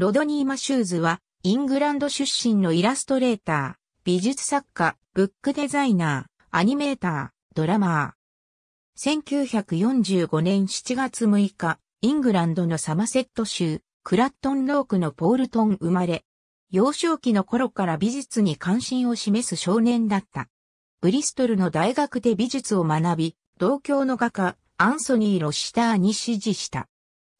ロドニー・マシューズは、イングランド出身のイラストレーター、美術作家、ブックデザイナー、アニメーター、ドラマー。1945年7月6日、イングランドのサマセット州、クラットンロークのポールトン生まれ。幼少期の頃から美術に関心を示す少年だった。ブリストルの大学で美術を学び、同郷の画家、アンソニー・ロシターに指示した。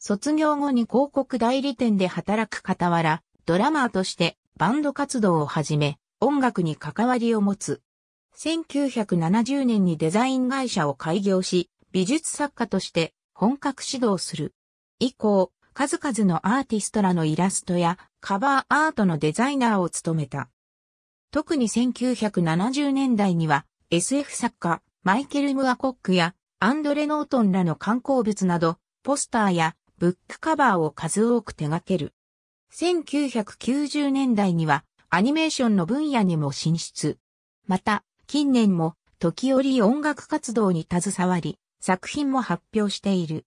卒業後に広告代理店で働く傍ら、ドラマーとしてバンド活動を始め、音楽に関わりを持つ。1970年にデザイン会社を開業し、美術作家として本格指導する。以降、数々のアーティストらのイラストやカバーアートのデザイナーを務めた。特に1970年代には SF 作家マイケル・ムアコックやアンドレ・ノートンらの観光物など、ポスターやブックカバーを数多く手掛ける。1990年代にはアニメーションの分野にも進出。また、近年も時折音楽活動に携わり、作品も発表している。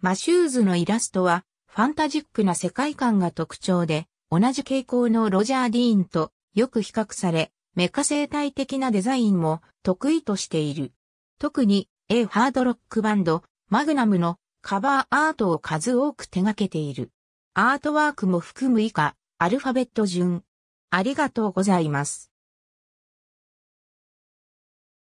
マシューズのイラストはファンタジックな世界観が特徴で、同じ傾向のロジャー・ディーンとよく比較され、メカ生態的なデザインも得意としている。特に A ハードロックバンド、マグナムのカバーアートを数多く手掛けている。アートワークも含む以下、アルファベット順。ありがとうございます。